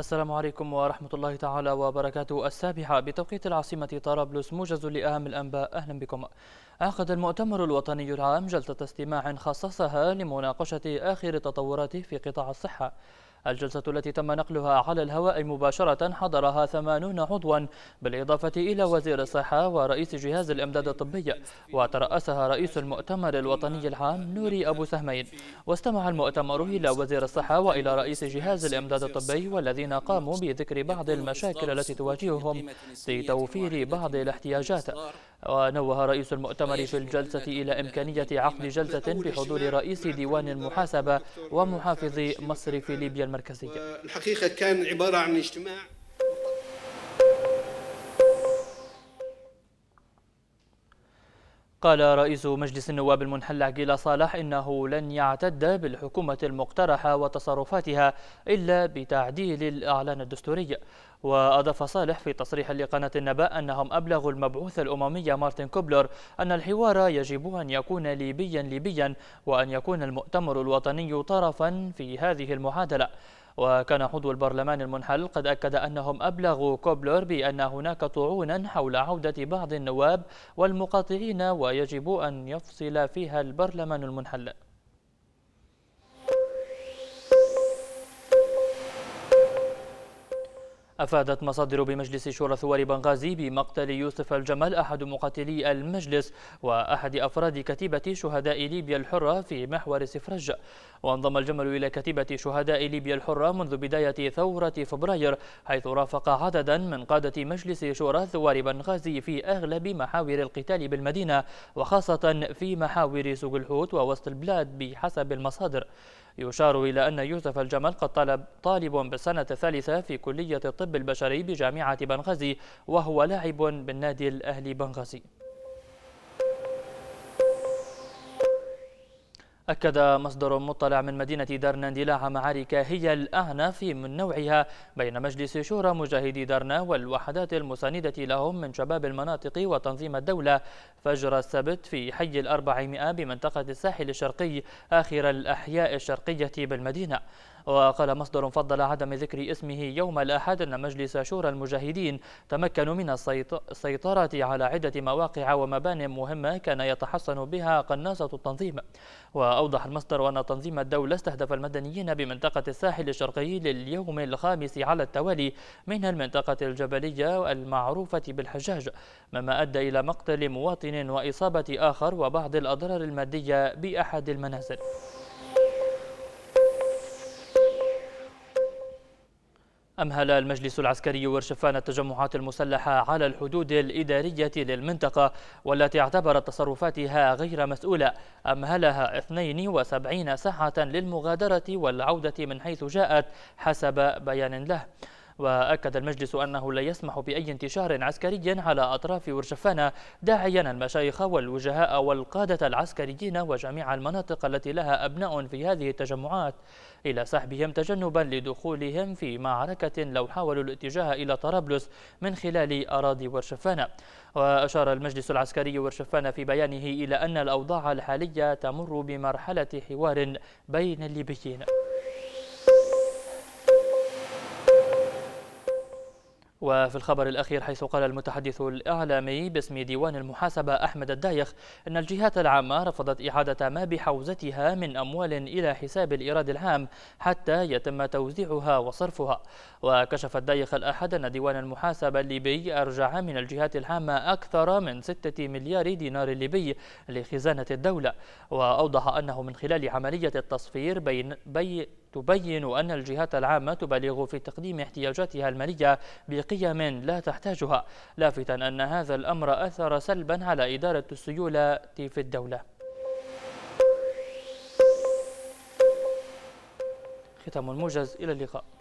السلام عليكم ورحمة الله تعالى وبركاته السابعة بتوقيت العاصمة طرابلس موجز لأهم الأنباء أهلا بكم عقد المؤتمر الوطني العام جلسة استماع خصصها لمناقشة آخر التطورات في قطاع الصحة الجلسة التي تم نقلها على الهواء مباشرة حضرها 80 عضوا بالإضافة إلى وزير الصحة ورئيس جهاز الإمداد الطبي وترأسها رئيس المؤتمر الوطني العام نوري أبو سهمين واستمع المؤتمر إلى وزير الصحة وإلى رئيس جهاز الإمداد الطبي والذين قاموا بذكر بعض المشاكل التي تواجههم في توفير بعض الاحتياجات ونوه رئيس المؤتمر طيب، في الجلسة إلى إمكانية عقد جلسة بحضور رئيس ديوان المحاسبة ومحافظ في ليبيا المركزية الحقيقة كان عبارة عن اجتماع قال رئيس مجلس النواب المنحل عقيل صالح إنه لن يعتد بالحكومة المقترحة وتصرفاتها إلا بتعديل الإعلان الدستوري وأضاف صالح في تصريح لقناة النباء أنهم أبلغوا المبعوث الأممي مارتن كوبلر أن الحوار يجب أن يكون ليبيا ليبيا وأن يكون المؤتمر الوطني طرفا في هذه المعادلة وكان عضو البرلمان المنحل قد أكد أنهم أبلغوا كوبلر بأن هناك طعونا حول عودة بعض النواب والمقاطعين ويجب أن يفصل فيها البرلمان المنحل أفادت مصادر بمجلس شورى ثوار بنغازي بمقتل يوسف الجمل أحد مقاتلي المجلس وأحد أفراد كتيبة شهداء ليبيا الحرة في محور سفرج وانضم الجمل إلى كتيبة شهداء ليبيا الحرة منذ بداية ثورة فبراير حيث رافق عددا من قادة مجلس شورى ثوار بنغازي في أغلب محاور القتال بالمدينة وخاصة في محاور سوق الحوت ووسط البلاد بحسب المصادر يشار إلى أن يوسف الجمل قد طلب طالب بالسنة الثالثة في كلية الطب البشري بجامعة بنغازي وهو لاعب بالنادي الأهلي بنغازي أكد مصدر مطلع من مدينة درنا اندلاع معارك هي الأهنى في من نوعها بين مجلس شورى مجاهدي درنا والوحدات المساندة لهم من شباب المناطق وتنظيم الدولة فجر السبت في حي الأربعمائة بمنطقة الساحل الشرقي آخر الأحياء الشرقية بالمدينة وقال مصدر فضل عدم ذكر اسمه يوم الأحد أن مجلس شورى المجاهدين تمكن من السيطرة على عدة مواقع ومباني مهمة كان يتحصن بها قناصة التنظيم وأوضح المصدر أن تنظيم الدولة استهدف المدنيين بمنطقة الساحل الشرقي لليوم الخامس على التوالي من المنطقة الجبلية المعروفة بالحجاج مما أدى إلى مقتل مواطن وإصابة آخر وبعض الأضرار المادية بأحد المنازل أمهل المجلس العسكري ورشفان التجمعات المسلحة على الحدود الإدارية للمنطقة والتي اعتبرت تصرفاتها غير مسؤولة أمهلها 72 ساعة للمغادرة والعودة من حيث جاءت حسب بيان له وأكد المجلس أنه لا يسمح بأي انتشار عسكري على أطراف ورشفانة داعيا المشايخ والوجهاء والقادة العسكريين وجميع المناطق التي لها أبناء في هذه التجمعات إلى سحبهم تجنبا لدخولهم في معركة لو حاولوا الاتجاه إلى طرابلس من خلال أراضي ورشفانة وأشار المجلس العسكري ورشفانة في بيانه إلى أن الأوضاع الحالية تمر بمرحلة حوار بين الليبيين وفي الخبر الأخير حيث قال المتحدث الإعلامي باسم ديوان المحاسبة أحمد الدايخ أن الجهات العامة رفضت إعادة ما بحوزتها من أموال إلى حساب الإيراد العام حتى يتم توزيعها وصرفها وكشف الدايخ الأحد أن ديوان المحاسبة الليبي أرجع من الجهات العامة أكثر من 6 مليار دينار ليبي لخزانة الدولة وأوضح أنه من خلال عملية التصفير بين, بين تبين أن الجهات العامة تبالغ في تقديم احتياجاتها المالية بقيم لا تحتاجها لافتا أن هذا الأمر أثر سلبا على إدارة السيولة في الدولة ختم الموجز إلى اللقاء